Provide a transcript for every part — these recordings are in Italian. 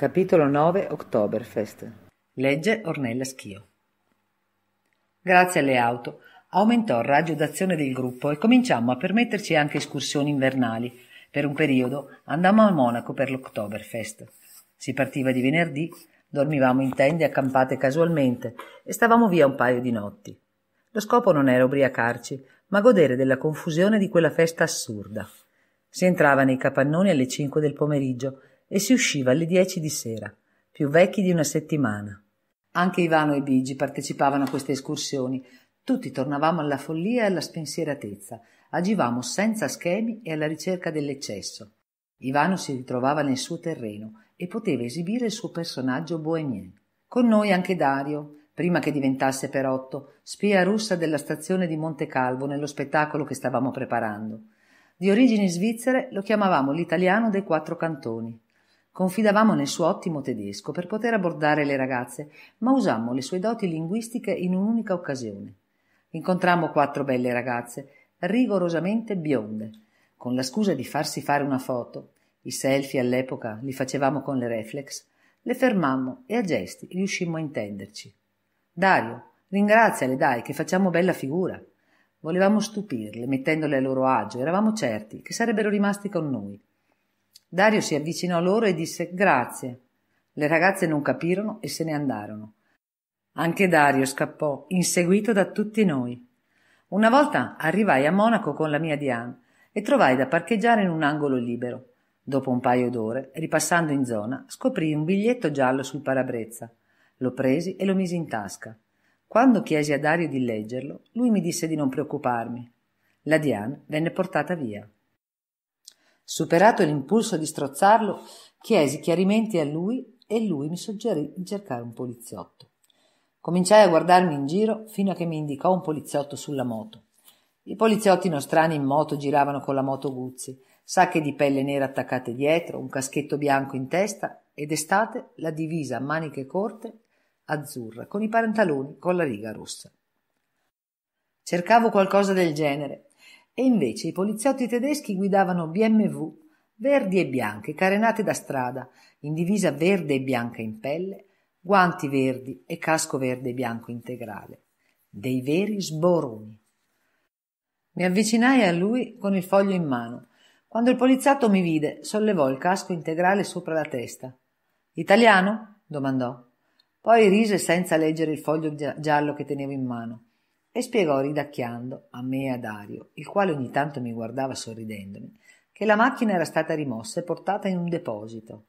Capitolo 9 Oktoberfest. Legge Ornella Schio. Grazie alle auto aumentò il raggio d'azione del gruppo e cominciammo a permetterci anche escursioni invernali. Per un periodo andammo a Monaco per l'Oktoberfest. Si partiva di venerdì, dormivamo in tende accampate casualmente e stavamo via un paio di notti. Lo scopo non era ubriacarci, ma godere della confusione di quella festa assurda. Si entrava nei capannoni alle cinque del pomeriggio e si usciva alle 10 di sera, più vecchi di una settimana. Anche Ivano e Bigi partecipavano a queste escursioni. Tutti tornavamo alla follia e alla spensieratezza, agivamo senza schemi e alla ricerca dell'eccesso. Ivano si ritrovava nel suo terreno e poteva esibire il suo personaggio bohemien. Con noi anche Dario, prima che diventasse Perotto, spia russa della stazione di Monte Calvo nello spettacolo che stavamo preparando. Di origini svizzere lo chiamavamo l'italiano dei quattro cantoni. Confidavamo nel suo ottimo tedesco per poter abbordare le ragazze, ma usammo le sue doti linguistiche in un'unica occasione. Incontrammo quattro belle ragazze, rigorosamente bionde, con la scusa di farsi fare una foto. I selfie all'epoca li facevamo con le reflex. Le fermammo e a gesti riuscimmo a intenderci. Dario, ringraziale, dai, che facciamo bella figura. Volevamo stupirle, mettendole a loro agio, eravamo certi che sarebbero rimasti con noi. Dario si avvicinò a loro e disse grazie. Le ragazze non capirono e se ne andarono. Anche Dario scappò, inseguito da tutti noi. Una volta arrivai a Monaco con la mia Diane e trovai da parcheggiare in un angolo libero. Dopo un paio d'ore, ripassando in zona, scoprì un biglietto giallo sul parabrezza. Lo presi e lo misi in tasca. Quando chiesi a Dario di leggerlo, lui mi disse di non preoccuparmi. La Diane venne portata via. Superato l'impulso di strozzarlo, chiesi chiarimenti a lui e lui mi suggerì di cercare un poliziotto. Cominciai a guardarmi in giro fino a che mi indicò un poliziotto sulla moto. I poliziotti nostrani in moto giravano con la moto Guzzi, sacche di pelle nera attaccate dietro, un caschetto bianco in testa e d'estate la divisa a maniche corte azzurra con i pantaloni con la riga rossa. Cercavo qualcosa del genere e invece i poliziotti tedeschi guidavano BMW verdi e bianche, carenate da strada, in divisa verde e bianca in pelle, guanti verdi e casco verde e bianco integrale. Dei veri sboroni. Mi avvicinai a lui con il foglio in mano. Quando il poliziotto mi vide, sollevò il casco integrale sopra la testa. Italiano? domandò. Poi rise senza leggere il foglio giallo che tenevo in mano e spiegò ridacchiando a me e a Dario, il quale ogni tanto mi guardava sorridendomi, che la macchina era stata rimossa e portata in un deposito.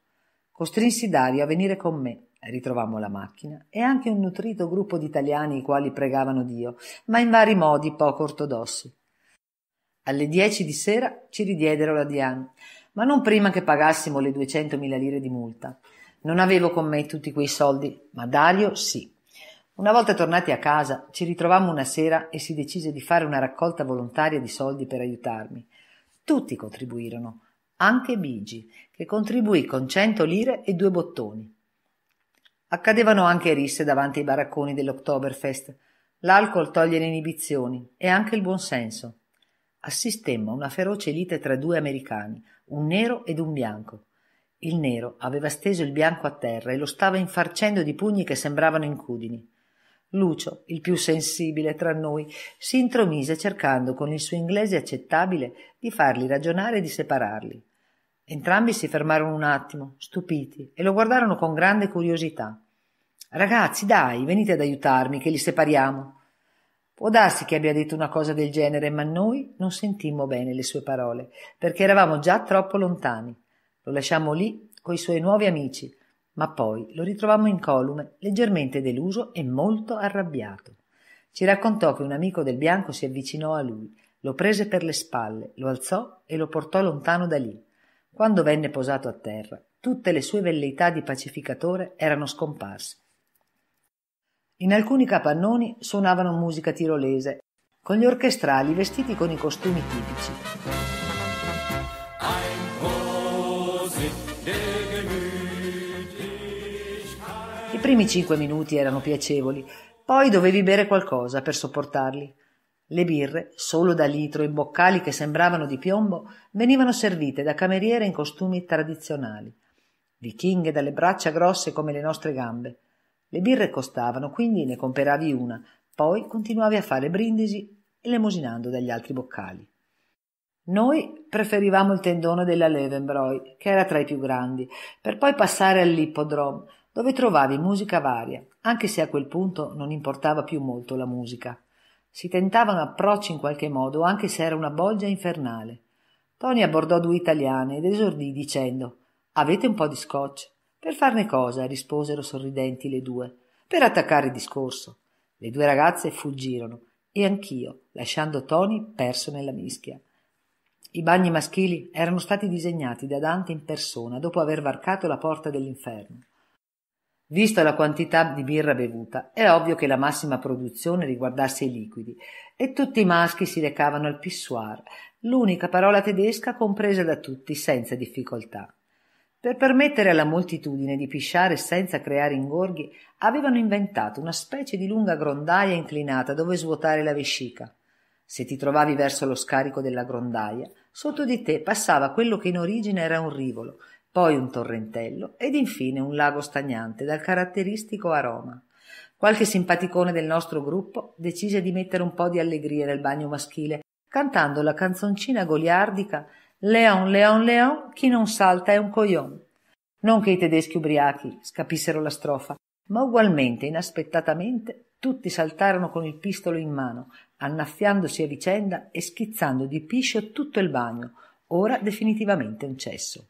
Costrinsi Dario a venire con me, ritrovammo la macchina e anche un nutrito gruppo di italiani i quali pregavano Dio, ma in vari modi poco ortodossi. Alle dieci di sera ci ridiedero la Diane, ma non prima che pagassimo le duecentomila lire di multa. Non avevo con me tutti quei soldi, ma Dario sì. Una volta tornati a casa ci ritrovammo una sera e si decise di fare una raccolta volontaria di soldi per aiutarmi. Tutti contribuirono, anche Bigi, che contribuì con cento lire e due bottoni. Accadevano anche risse davanti ai baracconi dell'Oktoberfest. L'alcol toglie le inibizioni e anche il buonsenso. Assistemmo a una feroce lite tra due americani, un nero ed un bianco. Il nero aveva steso il bianco a terra e lo stava infarcendo di pugni che sembravano incudini. Lucio, il più sensibile tra noi, si intromise cercando con il suo inglese accettabile di farli ragionare e di separarli. Entrambi si fermarono un attimo, stupiti, e lo guardarono con grande curiosità. Ragazzi, dai, venite ad aiutarmi, che li separiamo. Può darsi che abbia detto una cosa del genere, ma noi non sentimmo bene le sue parole, perché eravamo già troppo lontani. Lo lasciammo lì coi suoi nuovi amici, ma poi lo ritrovammo incolume, leggermente deluso e molto arrabbiato. Ci raccontò che un amico del bianco si avvicinò a lui, lo prese per le spalle, lo alzò e lo portò lontano da lì. Quando venne posato a terra, tutte le sue velleità di pacificatore erano scomparse. In alcuni capannoni suonavano musica tirolese, con gli orchestrali vestiti con i costumi tipici. primi cinque minuti erano piacevoli, poi dovevi bere qualcosa per sopportarli. Le birre, solo da litro in boccali che sembravano di piombo, venivano servite da cameriere in costumi tradizionali, vichinghe dalle braccia grosse come le nostre gambe. Le birre costavano, quindi ne comperavi una, poi continuavi a fare brindisi elemosinando dagli altri boccali. Noi preferivamo il tendone della Levenbroy, che era tra i più grandi, per poi passare all'ippodrome, dove trovavi musica varia, anche se a quel punto non importava più molto la musica. Si tentavano approcci in qualche modo, anche se era una bolgia infernale. Tony abbordò due italiane ed esordì dicendo Avete un po' di scotch? Per farne cosa? risposero sorridenti le due. Per attaccare il discorso. Le due ragazze fuggirono e anch'io, lasciando Tony perso nella mischia. I bagni maschili erano stati disegnati da Dante in persona dopo aver varcato la porta dell'inferno. Vista la quantità di birra bevuta, è ovvio che la massima produzione riguardasse i liquidi, e tutti i maschi si recavano al pissoir, l'unica parola tedesca compresa da tutti senza difficoltà. Per permettere alla moltitudine di pisciare senza creare ingorghi, avevano inventato una specie di lunga grondaia inclinata dove svuotare la vescica. Se ti trovavi verso lo scarico della grondaia, Sotto di te passava quello che in origine era un rivolo, poi un torrentello ed infine un lago stagnante dal caratteristico aroma. Qualche simpaticone del nostro gruppo decise di mettere un po' di allegria nel bagno maschile, cantando la canzoncina goliardica Leon, Leon, Leon, chi non salta è un coglion. Non che i tedeschi ubriachi scapissero la strofa, ma ugualmente inaspettatamente tutti saltarono con il pistolo in mano, annaffiandosi a vicenda e schizzando di piscio tutto il bagno, ora definitivamente un cesso.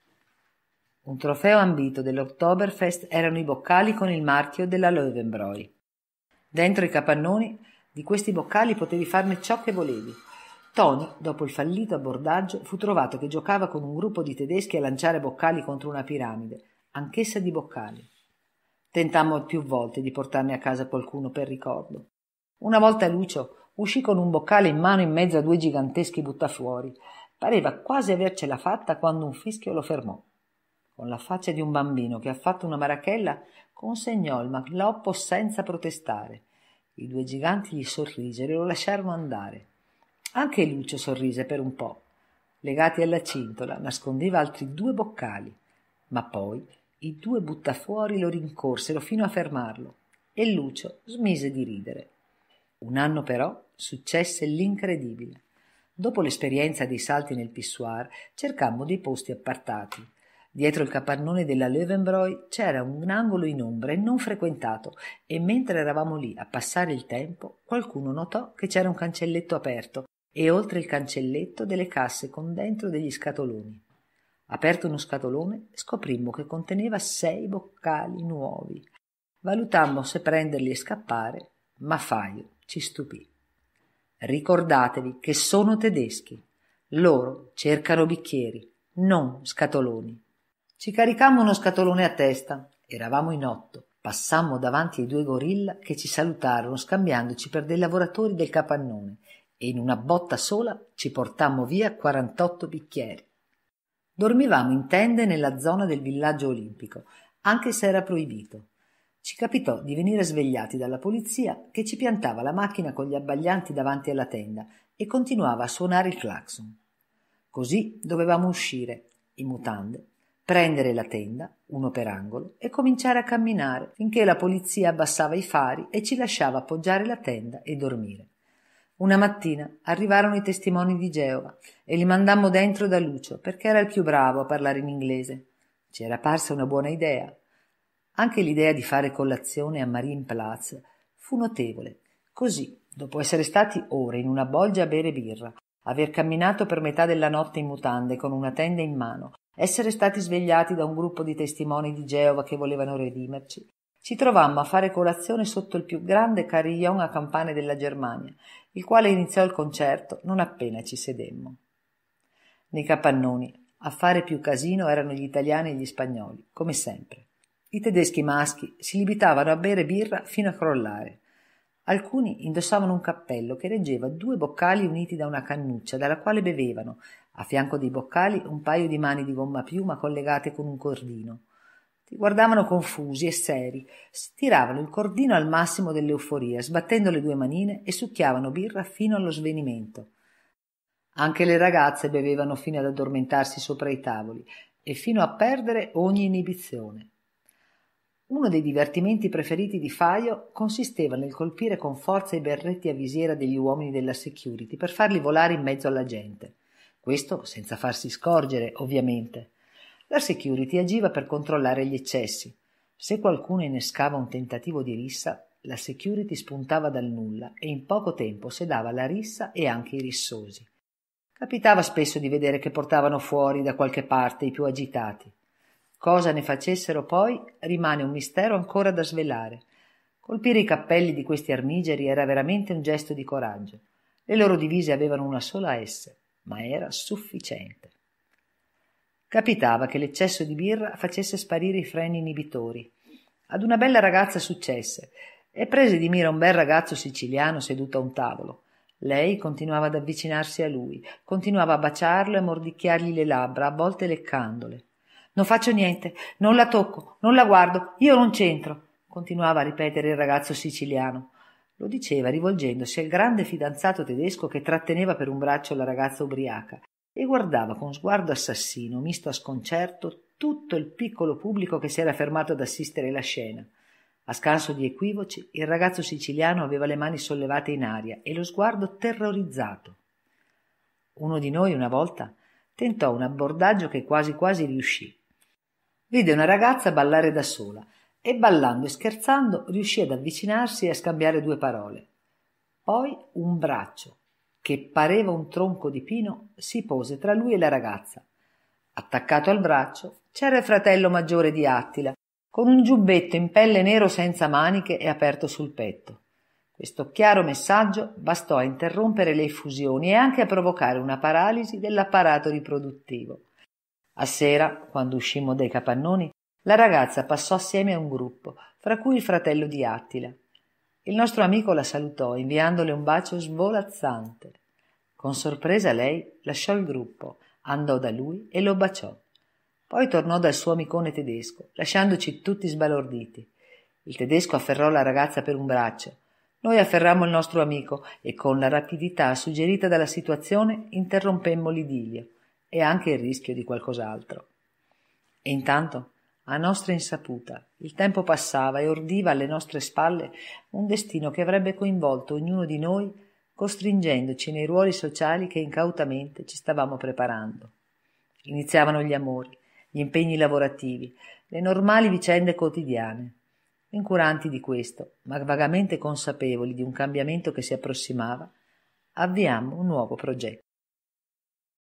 Un trofeo ambito dell'Oktoberfest erano i boccali con il marchio della Löwenbräu. Dentro i capannoni di questi boccali potevi farne ciò che volevi. Tony, dopo il fallito abbordaggio, fu trovato che giocava con un gruppo di tedeschi a lanciare boccali contro una piramide, anch'essa di boccali. Tentammo più volte di portarne a casa qualcuno per ricordo. Una volta Lucio uscì con un boccale in mano in mezzo a due giganteschi buttafuori. Pareva quasi avercela fatta quando un fischio lo fermò. Con la faccia di un bambino che ha fatto una marachella, consegnò il magloppo senza protestare. I due giganti gli sorrisero e lo lasciarono andare. Anche Lucio sorrise per un po'. Legati alla cintola, nascondeva altri due boccali, ma poi i due buttafuori lo rincorsero fino a fermarlo e Lucio smise di ridere. Un anno però successe l'incredibile. Dopo l'esperienza dei salti nel pissoir, cercammo dei posti appartati. Dietro il capannone della Löwenbräu c'era un angolo in ombra e non frequentato e mentre eravamo lì a passare il tempo, qualcuno notò che c'era un cancelletto aperto e oltre il cancelletto delle casse con dentro degli scatoloni. Aperto uno scatolone, scoprimmo che conteneva sei boccali nuovi. Valutammo se prenderli e scappare, ma Faio ci stupì. Ricordatevi che sono tedeschi. Loro cercano bicchieri, non scatoloni. Ci caricammo uno scatolone a testa. Eravamo in otto. Passammo davanti ai due gorilla che ci salutarono scambiandoci per dei lavoratori del capannone e in una botta sola ci portammo via 48 bicchieri. Dormivamo in tende nella zona del villaggio olimpico, anche se era proibito. Ci capitò di venire svegliati dalla polizia che ci piantava la macchina con gli abbaglianti davanti alla tenda e continuava a suonare il clacson. Così dovevamo uscire, in mutande, prendere la tenda, uno per angolo, e cominciare a camminare finché la polizia abbassava i fari e ci lasciava appoggiare la tenda e dormire. Una mattina arrivarono i testimoni di Geova e li mandammo dentro da Lucio perché era il più bravo a parlare in inglese. Ci era parsa una buona idea. Anche l'idea di fare colazione a Marienplatz fu notevole. Così, dopo essere stati ore in una bolgia a bere birra, aver camminato per metà della notte in mutande con una tenda in mano, essere stati svegliati da un gruppo di testimoni di Geova che volevano redimerci, ci trovammo a fare colazione sotto il più grande carillon a campane della Germania, il quale iniziò il concerto non appena ci sedemmo. Nei capannoni a fare più casino erano gli italiani e gli spagnoli, come sempre. I tedeschi maschi si limitavano a bere birra fino a crollare. Alcuni indossavano un cappello che reggeva due boccali uniti da una cannuccia dalla quale bevevano, a fianco dei boccali un paio di mani di gomma piuma collegate con un cordino. Ti guardavano confusi e seri, stiravano il cordino al massimo dell'euforia, sbattendo le due manine e succhiavano birra fino allo svenimento. Anche le ragazze bevevano fino ad addormentarsi sopra i tavoli e fino a perdere ogni inibizione. Uno dei divertimenti preferiti di Faio consisteva nel colpire con forza i berretti a visiera degli uomini della security per farli volare in mezzo alla gente. Questo senza farsi scorgere, ovviamente. La security agiva per controllare gli eccessi. Se qualcuno innescava un tentativo di rissa, la security spuntava dal nulla e in poco tempo sedava la rissa e anche i rissosi. Capitava spesso di vedere che portavano fuori da qualche parte i più agitati. Cosa ne facessero poi rimane un mistero ancora da svelare. Colpire i cappelli di questi armigeri era veramente un gesto di coraggio. Le loro divise avevano una sola S, ma era sufficiente. Capitava che l'eccesso di birra facesse sparire i freni inibitori. Ad una bella ragazza successe e prese di mira un bel ragazzo siciliano seduto a un tavolo. Lei continuava ad avvicinarsi a lui, continuava a baciarlo e a mordicchiargli le labbra, a volte leccandole. Non faccio niente, non la tocco, non la guardo, io non c'entro, continuava a ripetere il ragazzo siciliano. Lo diceva rivolgendosi al grande fidanzato tedesco che tratteneva per un braccio la ragazza ubriaca e guardava con sguardo assassino, misto a sconcerto, tutto il piccolo pubblico che si era fermato ad assistere la scena. A scanso di equivoci, il ragazzo siciliano aveva le mani sollevate in aria e lo sguardo terrorizzato. Uno di noi una volta tentò un abbordaggio che quasi quasi riuscì. Vide una ragazza ballare da sola e ballando e scherzando riuscì ad avvicinarsi e a scambiare due parole. Poi un braccio, che pareva un tronco di pino, si pose tra lui e la ragazza. Attaccato al braccio c'era il fratello maggiore di Attila, con un giubbetto in pelle nero senza maniche e aperto sul petto. Questo chiaro messaggio bastò a interrompere le effusioni e anche a provocare una paralisi dell'apparato riproduttivo. A sera, quando uscimmo dai capannoni, la ragazza passò assieme a un gruppo, fra cui il fratello di Attila. Il nostro amico la salutò inviandole un bacio svolazzante. Con sorpresa lei lasciò il gruppo, andò da lui e lo baciò. Poi tornò dal suo amicone tedesco, lasciandoci tutti sbalorditi. Il tedesco afferrò la ragazza per un braccio. Noi afferrammo il nostro amico e con la rapidità suggerita dalla situazione interrompemmo l'idillio e anche il rischio di qualcos'altro. E intanto a nostra insaputa. Il tempo passava e ordiva alle nostre spalle un destino che avrebbe coinvolto ognuno di noi, costringendoci nei ruoli sociali che incautamente ci stavamo preparando. Iniziavano gli amori, gli impegni lavorativi, le normali vicende quotidiane. Incuranti di questo, ma vagamente consapevoli di un cambiamento che si approssimava, avviammo un nuovo progetto.